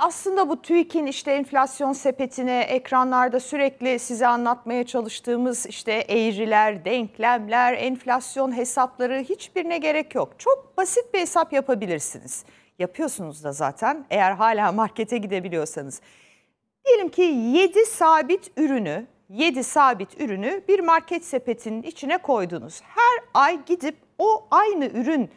aslında bu TÜİK'in işte enflasyon sepetine ekranlarda sürekli size anlatmaya çalıştığımız işte eğriler, denklemler, enflasyon hesapları hiçbirine gerek yok. Çok basit bir hesap yapabilirsiniz. Yapıyorsunuz da zaten eğer hala markete gidebiliyorsanız. Diyelim ki 7 sabit ürünü, 7 sabit ürünü bir market sepetinin içine koydunuz. Her ay gidip o aynı ürün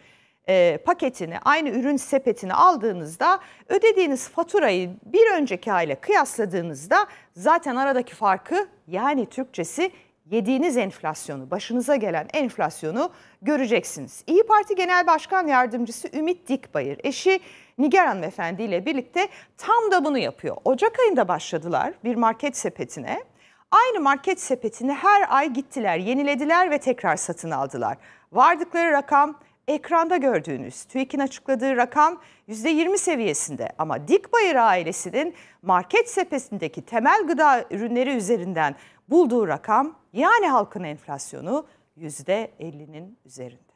e, paketini, aynı ürün sepetini aldığınızda ödediğiniz faturayı bir önceki ayla kıyasladığınızda zaten aradaki farkı yani Türkçesi yediğiniz enflasyonu, başınıza gelen enflasyonu göreceksiniz. İyi Parti Genel Başkan Yardımcısı Ümit Dikbayır, eşi Nigar Hanımefendi ile birlikte tam da bunu yapıyor. Ocak ayında başladılar bir market sepetine. Aynı market sepetini her ay gittiler, yenilediler ve tekrar satın aldılar. Vardıkları rakam ekranda gördüğünüz TÜİK'in açıkladığı rakam %20 seviyesinde ama Dikbayır ailesinin market sepesindeki temel gıda ürünleri üzerinden bulduğu rakam yani halkın enflasyonu %50'nin üzerinde.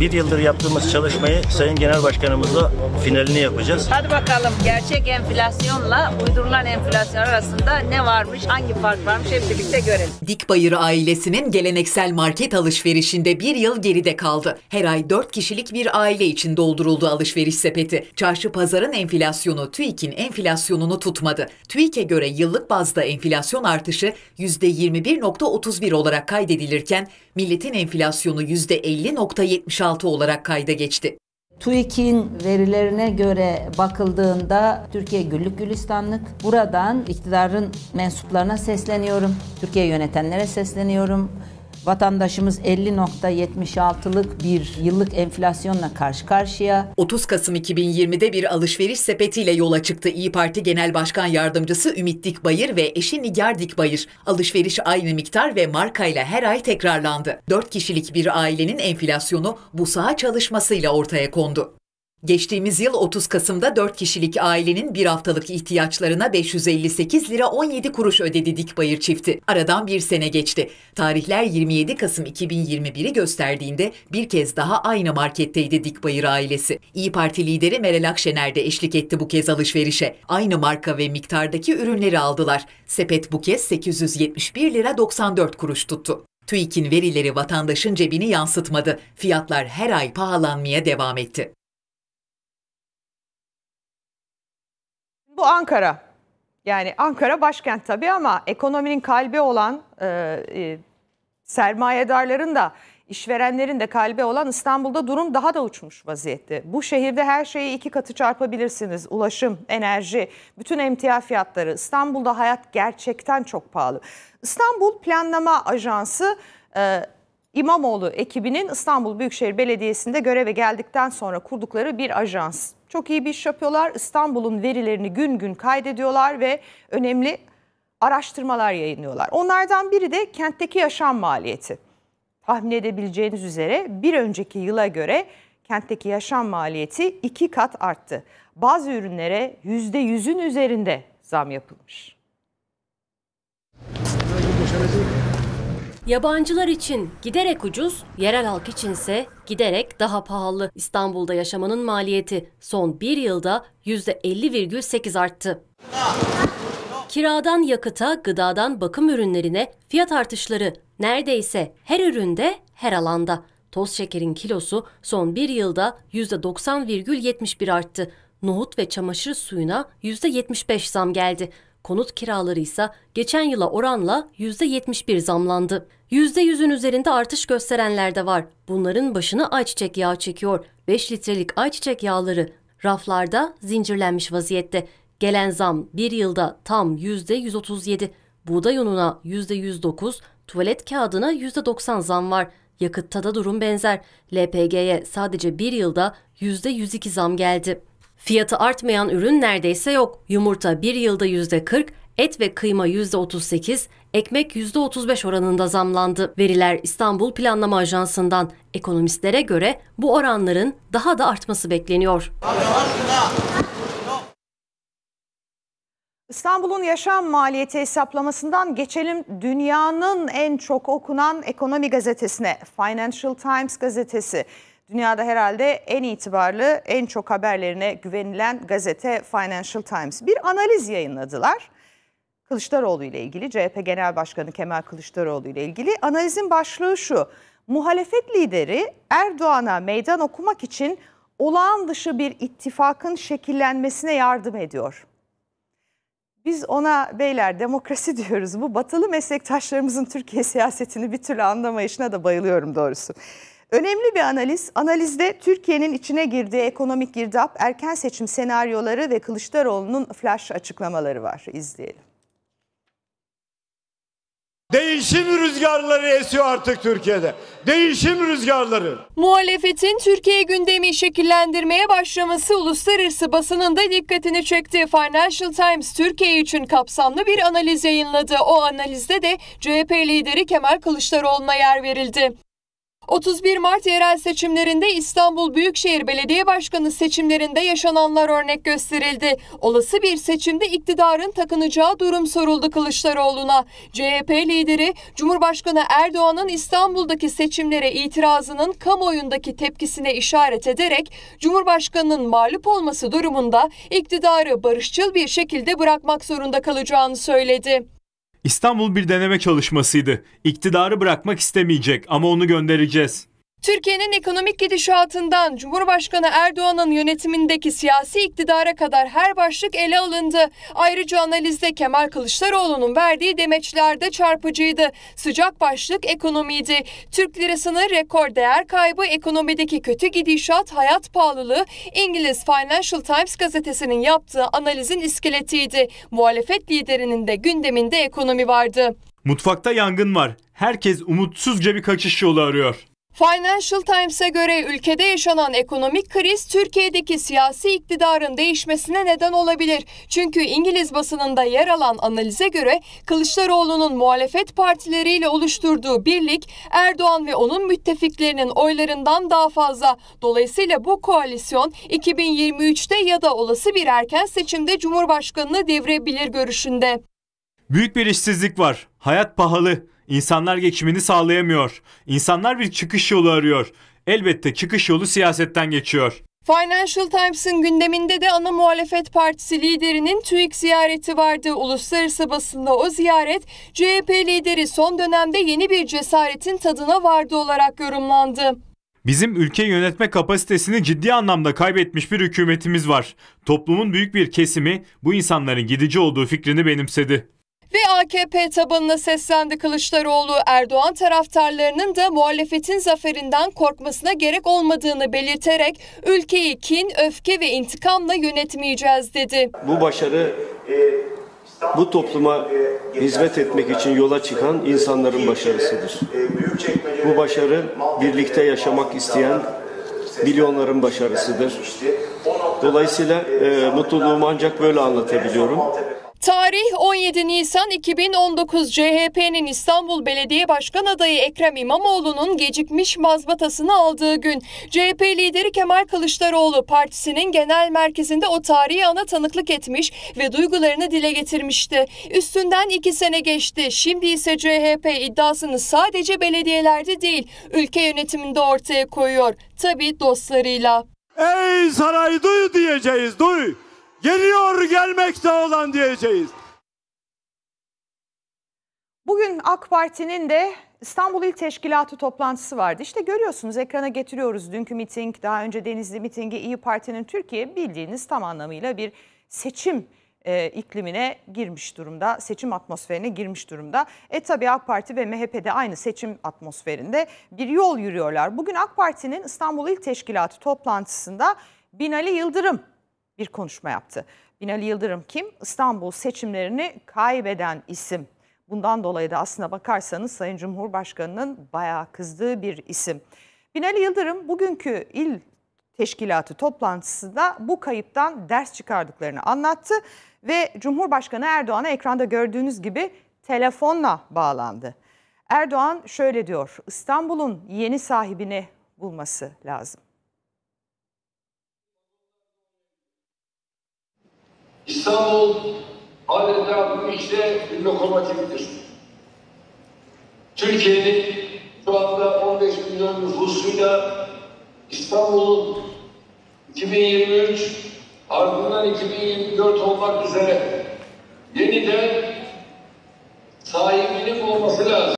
Bir yıldır yaptığımız çalışmayı Sayın Genel Başkanımızla finalini yapacağız. Hadi bakalım gerçek enflasyonla uydurulan enflasyon arasında ne varmış, hangi fark varmış hep birlikte görelim. Dikbayır ailesinin geleneksel market alışverişinde bir yıl geride kaldı. Her ay 4 kişilik bir aile için dolduruldu alışveriş sepeti. Çarşı pazarın enflasyonu TÜİK'in enflasyonunu tutmadı. TÜİK'e göre yıllık bazda enflasyon artışı %21.31 olarak kaydedilirken milletin enflasyonu %50.70 76 olarak kayda geçti. TÜİK'in verilerine göre bakıldığında Türkiye güllük gülistanlık. Buradan iktidarın mensuplarına sesleniyorum. Türkiye yönetenlere sesleniyorum. Vatandaşımız 50.76'lık bir yıllık enflasyonla karşı karşıya. 30 Kasım 2020'de bir alışveriş sepetiyle yola çıktı İyi Parti Genel Başkan Yardımcısı Ümit Dikbayır ve eşi Nigar Dikbayır. Alışveriş aynı miktar ve markayla her ay tekrarlandı. 4 kişilik bir ailenin enflasyonu bu saha çalışmasıyla ortaya kondu. Geçtiğimiz yıl 30 Kasım'da 4 kişilik ailenin bir haftalık ihtiyaçlarına 558 lira 17 kuruş ödedi Dikbayır çifti. Aradan bir sene geçti. Tarihler 27 Kasım 2021'i gösterdiğinde bir kez daha aynı marketteydi Dikbayır ailesi. İyi Parti lideri Meral Akşener de eşlik etti bu kez alışverişe. Aynı marka ve miktardaki ürünleri aldılar. Sepet bu kez 871 lira 94 kuruş tuttu. TÜİK'in verileri vatandaşın cebini yansıtmadı. Fiyatlar her ay pahalanmaya devam etti. Bu Ankara. Yani Ankara başkent tabii ama ekonominin kalbi olan e, e, sermayedarların da işverenlerin de kalbi olan İstanbul'da durum daha da uçmuş vaziyette. Bu şehirde her şeyi iki katı çarpabilirsiniz. Ulaşım, enerji, bütün emtia fiyatları. İstanbul'da hayat gerçekten çok pahalı. İstanbul Planlama Ajansı e, İmamoğlu ekibinin İstanbul Büyükşehir Belediyesi'nde göreve geldikten sonra kurdukları bir ajans. Çok iyi bir iş yapıyorlar. İstanbul'un verilerini gün gün kaydediyorlar ve önemli araştırmalar yayınlıyorlar. Onlardan biri de kentteki yaşam maliyeti. Tahmin edebileceğiniz üzere bir önceki yıla göre kentteki yaşam maliyeti iki kat arttı. Bazı ürünlere yüzde yüzün üzerinde zam yapılmış. Yabancılar için giderek ucuz, yerel halk içinse giderek daha pahalı. İstanbul'da yaşamanın maliyeti son bir yılda %50,8 arttı. Kiradan yakıta, gıdadan bakım ürünlerine fiyat artışları neredeyse her üründe, her alanda. Toz şekerin kilosu son bir yılda %90,71 arttı. Nohut ve çamaşır suyuna %75 zam geldi konut kiraları ise geçen yıla oranla %71 zamlandı. %100'ün üzerinde artış gösterenler de var. Bunların başını ayçiçek yağı çekiyor. 5 litrelik ayçiçek yağları raflarda zincirlenmiş vaziyette. Gelen zam bir yılda tam %137, buğday ununa %109, tuvalet kağıdına %90 zam var. Yakıtta da durum benzer. LPG'ye sadece bir yılda %102 zam geldi. Fiyatı artmayan ürün neredeyse yok. Yumurta bir yılda yüzde 40, et ve kıyma yüzde 38, ekmek yüzde 35 oranında zamlandı. Veriler İstanbul Planlama Ajansı'ndan. Ekonomistlere göre bu oranların daha da artması bekleniyor. İstanbul'un yaşam maliyeti hesaplamasından geçelim dünyanın en çok okunan ekonomi gazetesine Financial Times gazetesi. Dünyada herhalde en itibarlı, en çok haberlerine güvenilen gazete Financial Times bir analiz yayınladılar. Kılıçdaroğlu ile ilgili, CHP Genel Başkanı Kemal Kılıçdaroğlu ile ilgili analizin başlığı şu. Muhalefet lideri Erdoğan'a meydan okumak için olağan dışı bir ittifakın şekillenmesine yardım ediyor. Biz ona beyler demokrasi diyoruz. Bu batılı meslektaşlarımızın Türkiye siyasetini bir türlü anlamayışına da bayılıyorum doğrusu. Önemli bir analiz. Analizde Türkiye'nin içine girdiği ekonomik girdap, erken seçim senaryoları ve Kılıçdaroğlu'nun flash açıklamaları var. İzleyelim. Değişim rüzgarları esiyor artık Türkiye'de. Değişim rüzgarları. Muhalefetin Türkiye gündemi şekillendirmeye başlaması uluslararası basının da dikkatini çekti. Financial Times Türkiye için kapsamlı bir analiz yayınladı. O analizde de CHP lideri Kemal Kılıçdaroğlu'na yer verildi. 31 Mart yerel seçimlerinde İstanbul Büyükşehir Belediye Başkanı seçimlerinde yaşananlar örnek gösterildi. Olası bir seçimde iktidarın takınacağı durum soruldu Kılıçdaroğlu'na. CHP lideri Cumhurbaşkanı Erdoğan'ın İstanbul'daki seçimlere itirazının kamuoyundaki tepkisine işaret ederek Cumhurbaşkanı'nın mağlup olması durumunda iktidarı barışçıl bir şekilde bırakmak zorunda kalacağını söyledi. İstanbul bir deneme çalışmasıydı. İktidarı bırakmak istemeyecek ama onu göndereceğiz. Türkiye'nin ekonomik gidişatından Cumhurbaşkanı Erdoğan'ın yönetimindeki siyasi iktidara kadar her başlık ele alındı. Ayrıca analizde Kemal Kılıçdaroğlu'nun verdiği demeçler de çarpıcıydı. Sıcak başlık ekonomiydi. Türk lirasının rekor değer kaybı, ekonomideki kötü gidişat, hayat pahalılığı İngiliz Financial Times gazetesinin yaptığı analizin iskeletiydi. Muhalefet liderinin de gündeminde ekonomi vardı. Mutfakta yangın var. Herkes umutsuzca bir kaçış yolu arıyor. Financial Times'e göre ülkede yaşanan ekonomik kriz Türkiye'deki siyasi iktidarın değişmesine neden olabilir. Çünkü İngiliz basınında yer alan analize göre Kılıçdaroğlu'nun muhalefet partileriyle oluşturduğu birlik Erdoğan ve onun müttefiklerinin oylarından daha fazla. Dolayısıyla bu koalisyon 2023'te ya da olası bir erken seçimde Cumhurbaşkanını devirebilir görüşünde. Büyük bir işsizlik var. Hayat pahalı. İnsanlar geçimini sağlayamıyor. İnsanlar bir çıkış yolu arıyor. Elbette çıkış yolu siyasetten geçiyor. Financial Times'ın gündeminde de ana muhalefet partisi liderinin TÜİK ziyareti vardı. Uluslararası basında o ziyaret CHP lideri son dönemde yeni bir cesaretin tadına vardı olarak yorumlandı. Bizim ülke yönetme kapasitesini ciddi anlamda kaybetmiş bir hükümetimiz var. Toplumun büyük bir kesimi bu insanların gidici olduğu fikrini benimsedi. Ve AKP tabanına seslendi Kılıçdaroğlu, Erdoğan taraftarlarının da muhalefetin zaferinden korkmasına gerek olmadığını belirterek ülkeyi kin, öfke ve intikamla yönetmeyeceğiz dedi. Bu başarı e, bu topluma e, hizmet etmek için yola çıkan insanların başarısıdır. E, bu başarı birlikte yaşamak isteyen milyonların başarısıdır. Dolayısıyla e, mutluluğumu ancak böyle anlatabiliyorum. Tarih 17 Nisan 2019 CHP'nin İstanbul Belediye Başkan adayı Ekrem İmamoğlu'nun gecikmiş mazbatasını aldığı gün CHP lideri Kemal Kılıçdaroğlu partisinin genel merkezinde o tarihi ana tanıklık etmiş ve duygularını dile getirmişti. Üstünden iki sene geçti. Şimdi ise CHP iddiasını sadece belediyelerde değil ülke yönetiminde ortaya koyuyor. Tabi dostlarıyla. Ey saray duy diyeceğiz duy geliyor gelmekte olan diyeceğiz. Bugün AK Parti'nin de İstanbul İl Teşkilatı toplantısı vardı. İşte görüyorsunuz ekrana getiriyoruz dünkü miting, daha önce Denizli mitingi İyi Parti'nin Türkiye bildiğiniz tam anlamıyla bir seçim e, iklimine girmiş durumda, seçim atmosferine girmiş durumda. E tabii AK Parti ve MHP'de aynı seçim atmosferinde bir yol yürüyorlar. Bugün AK Parti'nin İstanbul İl Teşkilatı toplantısında Binali Yıldırım bir konuşma yaptı. Binali Yıldırım kim? İstanbul seçimlerini kaybeden isim. Bundan dolayı da aslına bakarsanız Sayın Cumhurbaşkanı'nın bayağı kızdığı bir isim. Binali Yıldırım bugünkü il teşkilatı toplantısında bu kayıptan ders çıkardıklarını anlattı ve Cumhurbaşkanı Erdoğan'a ekranda gördüğünüz gibi telefonla bağlandı. Erdoğan şöyle diyor, İstanbul'un yeni sahibini bulması lazım. İstanbul adeta bu işte bir lokomotiftir. Türkiye'nin şu anda 15 milyon nüfusuyla İstanbul'un 2023 ardından 2024 olmak üzere yeniden sahibinin olması lazım.